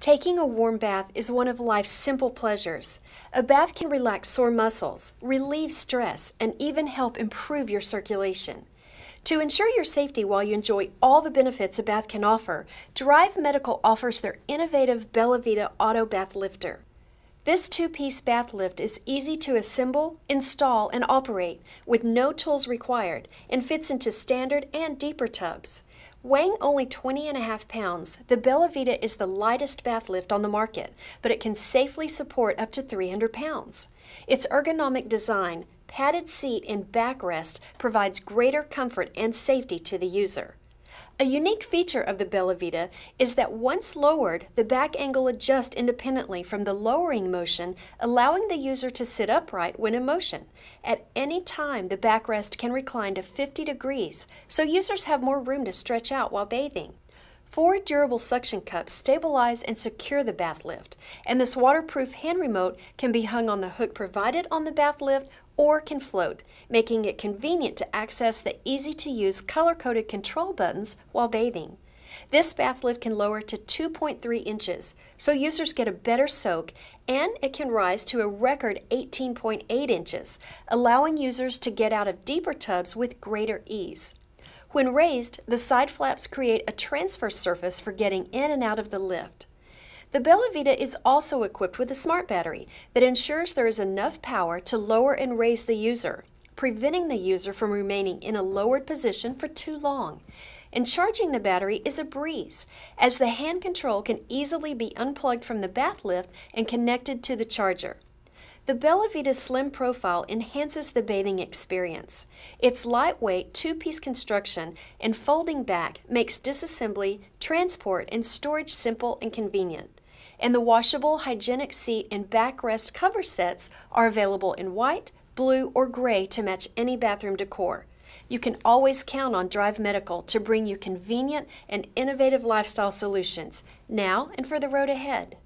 Taking a warm bath is one of life's simple pleasures. A bath can relax sore muscles, relieve stress, and even help improve your circulation. To ensure your safety while you enjoy all the benefits a bath can offer, Drive Medical offers their innovative Bellavita Auto Bath Lifter. This two-piece bath lift is easy to assemble, install, and operate with no tools required and fits into standard and deeper tubs. Weighing only 20 and a half pounds, the Bellavita is the lightest bath lift on the market, but it can safely support up to 300 pounds. Its ergonomic design, padded seat, and backrest provides greater comfort and safety to the user. A unique feature of the Bella is that once lowered, the back angle adjusts independently from the lowering motion, allowing the user to sit upright when in motion. At any time, the backrest can recline to 50 degrees, so users have more room to stretch out while bathing. Four durable suction cups stabilize and secure the bath lift, and this waterproof hand remote can be hung on the hook provided on the bath lift or can float, making it convenient to access the easy-to-use color-coded control buttons while bathing. This bath lift can lower to 2.3 inches, so users get a better soak, and it can rise to a record 18.8 inches, allowing users to get out of deeper tubs with greater ease. When raised, the side flaps create a transfer surface for getting in and out of the lift. The Bellavita is also equipped with a smart battery that ensures there is enough power to lower and raise the user, preventing the user from remaining in a lowered position for too long. And charging the battery is a breeze, as the hand control can easily be unplugged from the bath lift and connected to the charger. The Bella slim profile enhances the bathing experience. Its lightweight two-piece construction and folding back makes disassembly, transport, and storage simple and convenient. And the washable hygienic seat and backrest cover sets are available in white, blue, or gray to match any bathroom decor. You can always count on Drive Medical to bring you convenient and innovative lifestyle solutions now and for the road ahead.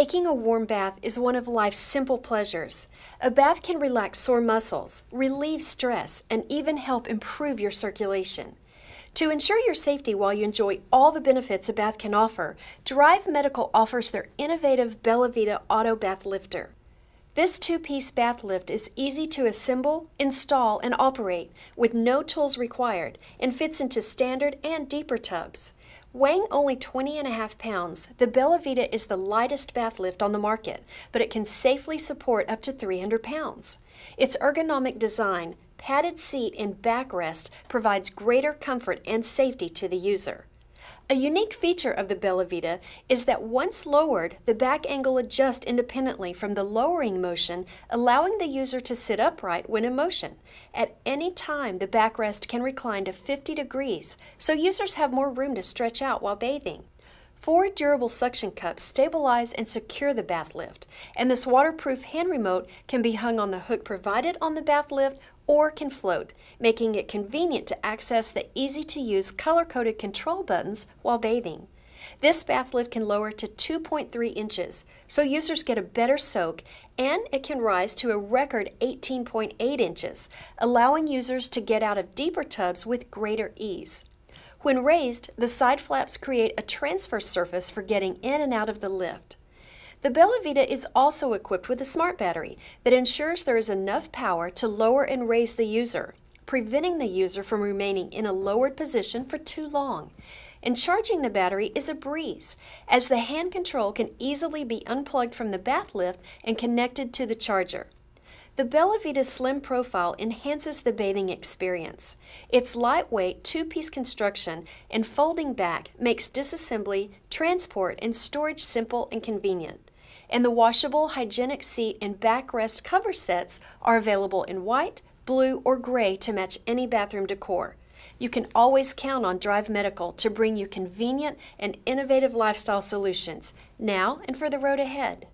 Taking a warm bath is one of life's simple pleasures. A bath can relax sore muscles, relieve stress, and even help improve your circulation. To ensure your safety while you enjoy all the benefits a bath can offer, Drive Medical offers their innovative Bellavita Auto Bath Lifter. This two-piece bath lift is easy to assemble, install, and operate with no tools required and fits into standard and deeper tubs. Weighing only 20 and a half pounds, the Bella Vita is the lightest bath lift on the market, but it can safely support up to 300 pounds. Its ergonomic design, padded seat, and backrest provides greater comfort and safety to the user. A unique feature of the Bella Vita is that once lowered, the back angle adjusts independently from the lowering motion, allowing the user to sit upright when in motion. At any time, the backrest can recline to 50 degrees, so users have more room to stretch out while bathing. Four durable suction cups stabilize and secure the bath lift, and this waterproof hand remote can be hung on the hook provided on the bath lift or can float, making it convenient to access the easy to use color coded control buttons while bathing. This bath lift can lower to 2.3 inches, so users get a better soak, and it can rise to a record 18.8 inches, allowing users to get out of deeper tubs with greater ease. When raised, the side flaps create a transfer surface for getting in and out of the lift. The Bellavita is also equipped with a smart battery that ensures there is enough power to lower and raise the user, preventing the user from remaining in a lowered position for too long. And charging the battery is a breeze, as the hand control can easily be unplugged from the bath lift and connected to the charger. The Bella slim profile enhances the bathing experience. Its lightweight two-piece construction and folding back makes disassembly, transport, and storage simple and convenient and the washable hygienic seat and backrest cover sets are available in white, blue, or gray to match any bathroom decor. You can always count on Drive Medical to bring you convenient and innovative lifestyle solutions now and for the road ahead.